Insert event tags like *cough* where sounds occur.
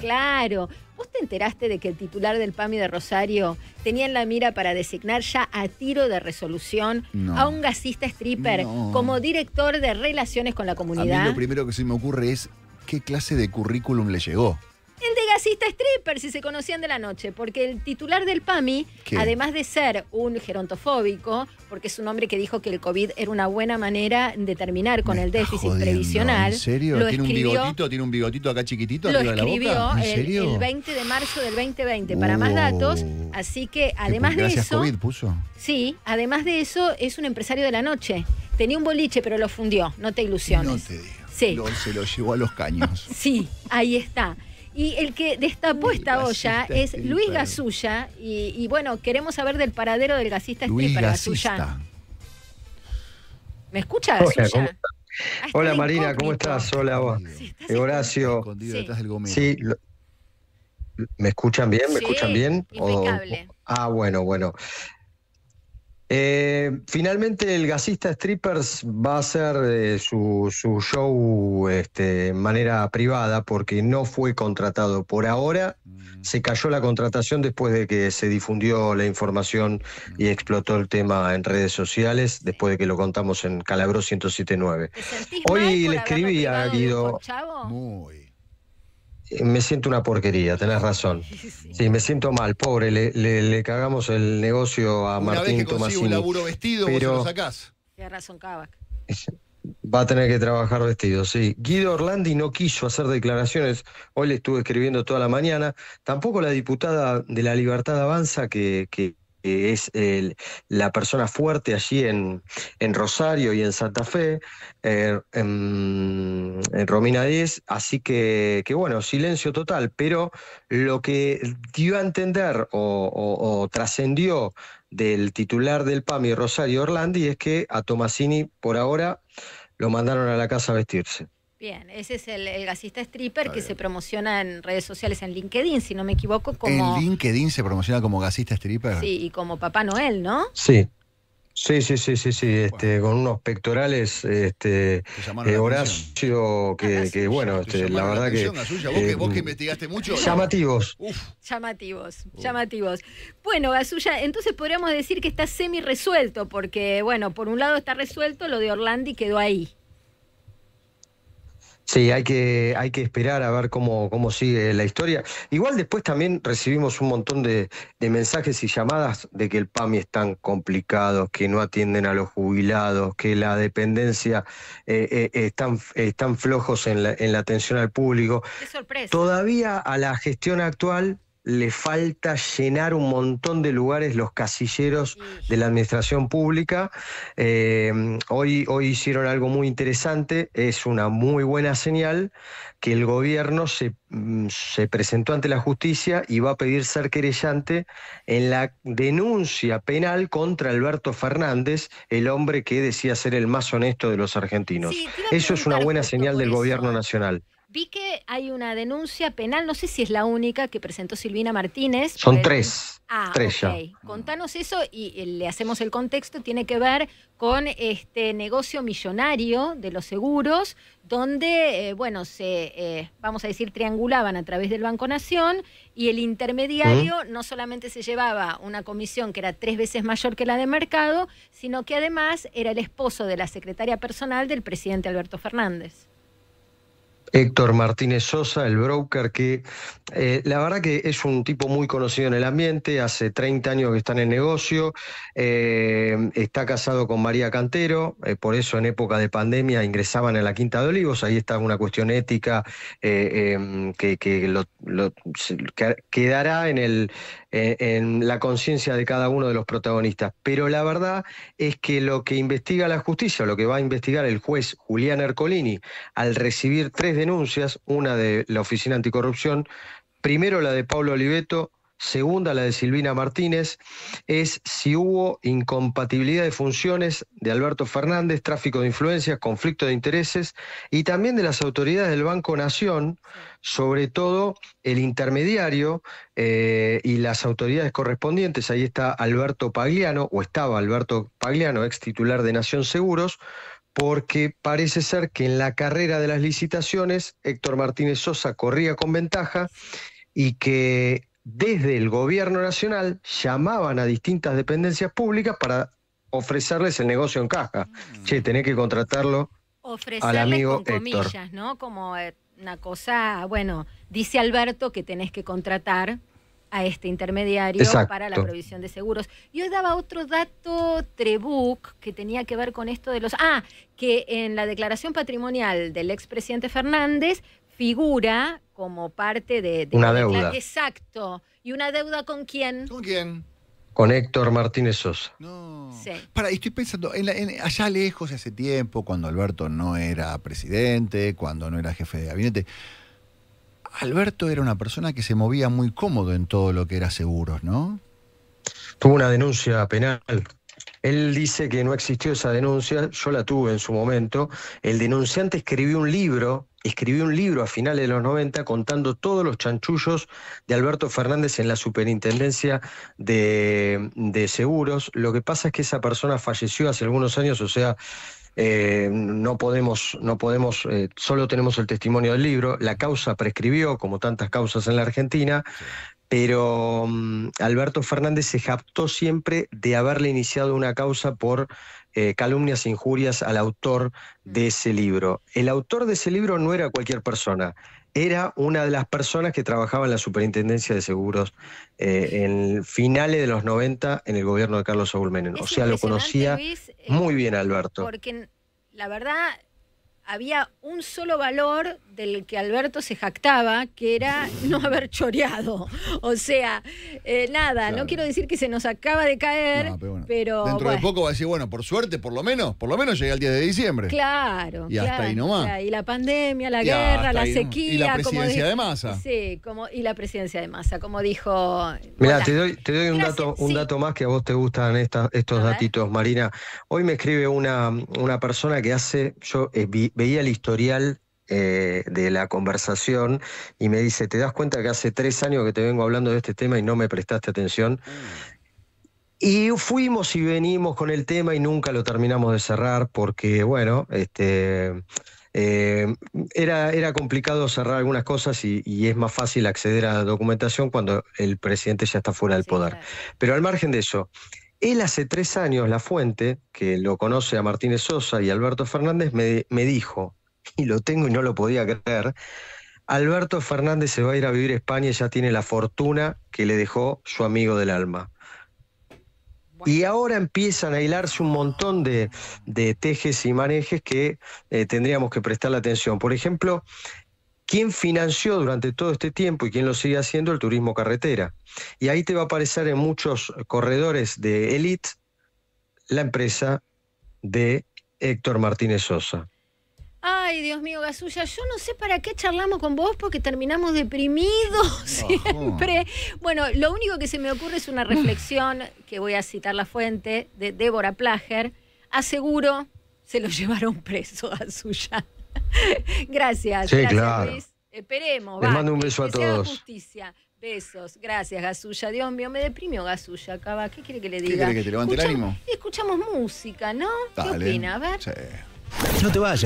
Claro. ¿Vos te enteraste de que el titular del PAMI de Rosario tenía en la mira para designar ya a tiro de resolución a un gasista stripper como director de relaciones con la comunidad? A mí lo primero que se me ocurre es qué clase de currículum le llegó está stripper si se conocían de la noche, porque el titular del PAMI, además de ser un gerontofóbico, porque es un hombre que dijo que el COVID era una buena manera de terminar con el déficit previsional. ¿En serio? ¿Tiene un bigotito? ¿Tiene un bigotito acá chiquitito? arriba de la boca? El, el, 20 de marzo del 2020, para más datos. Así que además de eso. COVID puso? Sí, además de eso, es un empresario de la noche. Tenía un boliche, pero lo fundió, no te ilusiones. No te digo. se lo llevó a los caños. *laughs* Sí, ahí está. Y el que destapó esta olla este es Luis Gasulla. Y, bueno, queremos saber del paradero del gasista este Luis Gasulla. ¿Me escucha Gasulla? Ah, Hola, Marina, ¿cómo estás? Hola, vos. Horacio. Sí. ¿Me escuchan bien? ¿Me escuchan bien? Oh, ah, bueno, bueno. Eh, finalmente el gasista Strippers va a hacer eh, su, su, show este, manera privada porque no fue contratado por ahora. Mm. Se cayó la contratación después de que se difundió la información y mm. explotó el tema en redes sociales, después de que lo contamos en Calabro 107.9. Hoy le escribí a habido Muy me siento una porquería, tenés razón. Sí, me siento mal, pobre, le, cagamos el negocio a Martín vez un laburo vestido, pero vos razón, Kavak. Va a tener que trabajar vestido, sí. Guido Orlandi no quiso hacer declaraciones, hoy le estuve escribiendo toda la mañana. Tampoco la diputada de la Libertad Avanza, que es la persona fuerte allí en, Rosario y en Santa Fe, eh, en, Romina 10. Así que, bueno, silencio total, pero lo que dio a entender o, o trascendió del titular del PAMI, Rosario Orlandi, es que a Tomasini por ahora lo mandaron a la casa a vestirse. Bien, ese es el, gasista stripper que se promociona en redes sociales, en LinkedIn, si no me equivoco. Como... En LinkedIn se promociona como gasista stripper. Sí, y como Papá Noel, ¿no? Sí. Sí, sí, sí, sí, este, con unos pectorales, este, eh, Horacio, que, ah, bueno, este, la, verdad que... vos, eh, que, vos que investigaste mucho. Llamativos. Uf. Llamativos, llamativos. Bueno, suya, entonces podríamos decir que está semi resuelto, porque, bueno, por un lado está resuelto lo de Orlandi quedó ahí. Sí, hay que, hay que esperar a ver cómo, cómo sigue la historia. Igual después también recibimos un montón de, mensajes y llamadas de que el PAMI es tan complicado, que no atienden a los jubilados, que la dependencia eh, eh, están, están flojos en la, en la atención al público. Qué sorpresa. Todavía a la gestión actual le falta llenar un montón de lugares los casilleros de la administración pública. Eh, hoy, hoy hicieron algo muy interesante, es una muy buena señal que el gobierno mm, se, presentó ante la justicia y va a pedir ser querellante en la denuncia penal contra Alberto Fernández, el hombre que decía ser el más honesto de los argentinos. eso es una buena señal del gobierno nacional. Vi que hay una denuncia penal, no sé si es la única que presentó Silvina Martínez. Son tres. Ah, tres ya. Contanos eso y eh, le hacemos el contexto. Tiene que ver con este negocio millonario de los seguros, donde, eh, bueno, se, eh, vamos a decir, triangulaban a través del Banco Nación y el intermediario no solamente se llevaba una comisión que era tres veces mayor que la de mercado, sino que además era el esposo de la secretaria personal del presidente Alberto Fernández. Héctor Martínez Sosa, el broker, que eh, la verdad que es un tipo muy conocido en el ambiente, hace 30 años que está en el negocio, eh, está casado con María Cantero, eh, por eso en época de pandemia ingresaban a la Quinta de Olivos, ahí está una cuestión ética em, que, que, quedará en el, eh, en la conciencia de cada uno de los protagonistas. Pero la verdad es que lo que investiga la justicia, lo que va a investigar el juez Julián Ercolini, al recibir tres denuncias, una de la Oficina Anticorrupción, primero la de Pablo Oliveto, Segunda, la de Silvina Martínez, es si hubo incompatibilidad de funciones de Alberto Fernández, tráfico de influencias, conflicto de intereses y también de las autoridades del Banco Nación, sobre todo el intermediario eh, y las autoridades correspondientes. Ahí está Alberto Pagliano, o estaba Alberto Pagliano, ex titular de Nación Seguros, porque parece ser que en la carrera de las licitaciones Héctor Martínez Sosa corría con ventaja y que desde el gobierno nacional llamaban a distintas dependencias públicas para ofrecerles el negocio en caja. Mm. Che, tenés que contratarlo al amigo con comillas, ¿no? Como eh, una cosa, bueno, dice Alberto que tenés que contratar a este intermediario para la provisión de seguros. Yo daba otro dato Trebuc que tenía que ver con esto de los... Ah, que en la declaración patrimonial del expresidente Fernández figura como parte de... una deuda. Exacto. ¿Y una deuda con quién? ¿Con quién? Con Héctor Martínez Sosa. No. Sí. Para, estoy pensando, en, allá lejos hace tiempo, cuando Alberto no era presidente, cuando no era jefe de gabinete, Alberto era una persona que se movía muy cómodo en todo lo que era seguros, ¿no? Tuvo una denuncia penal él dice que no existió esa denuncia, yo la tuve en su momento. El denunciante escribió un libro, escribió un libro a finales de los 90 contando todos los chanchullos de Alberto Fernández en la superintendencia de, seguros. Lo que pasa es que esa persona falleció hace algunos años, o sea, eh, no podemos, no podemos, eh, solo tenemos el testimonio del libro, la causa prescribió, como tantas causas en la Argentina, pero mm, Alberto Fernández se jactó siempre de haberle iniciado una causa por eh, calumnias e injurias al autor mm. de ese libro. El autor de ese libro no era cualquier persona, era una de las personas que trabajaba en la Superintendencia de Seguros eh, en finales de los 90 en el gobierno de Carlos Saúl Menem. o sea, lo conocía eh, muy bien Alberto. Porque la verdad había un solo valor del que Alberto se jactaba, que era no haber choreado. *laughs* O sea, eh, nada, no quiero decir que se nos acaba de caer, pero, Dentro de poco va a decir, bueno, por suerte, por lo menos, por lo menos llegué al 10 de diciembre. Claro. Y hasta ahí nomás. Y la pandemia, la guerra, la sequía. Y la presidencia de masa. Sí, como, y la presidencia de masa, como dijo... Mira, te doy, un, dato, un dato más que a vos te gustan estos datitos, Marina. Hoy me escribe una, una persona que hace, yo eh, veía el historial eh, de la conversación y me dice, ¿te das cuenta que hace tres años que te vengo hablando de este tema y no me prestaste atención? Y fuimos y venimos con el tema y nunca lo terminamos de cerrar porque, bueno, este... Eh, era, era complicado cerrar algunas cosas y, es más fácil acceder a documentación cuando el presidente ya está fuera del poder. Pero al margen de eso, él hace tres años, la fuente, que lo conoce a Martínez Sosa y Alberto Fernández, me, dijo, y lo tengo y no lo podía creer, Alberto Fernández se va a ir a vivir a España y ya tiene la fortuna que le dejó su amigo del alma. Y ahora empiezan a hilarse un montón de, tejes y manejes que eh, tendríamos que prestarle atención. Por ejemplo, quién financió durante todo este tiempo y quién lo sigue haciendo el turismo carretera. Y ahí te va a aparecer en muchos corredores de élite la empresa de Héctor Martínez Sosa. Ay, Dios mío, Gasulla, yo no sé para qué charlamos con vos porque terminamos deprimidos *laughs* siempre. Bueno, lo único que se me ocurre es una reflexión, que voy a citar la fuente, de Débora Plager. Aseguro, se lo *laughs* llevaron preso a Gasulla. *laughs* gracias. Sí, claro. Esperemos. Les mando un beso a todos. justicia. Besos, gracias Gasulla. Dios mío, me deprimió Gasulla, Acaba. ¿Qué quiere que le diga? quiere que te levante el ánimo? Escuchamos música, ¿no? Dale. ¿Qué opina? A ver. No te vayas.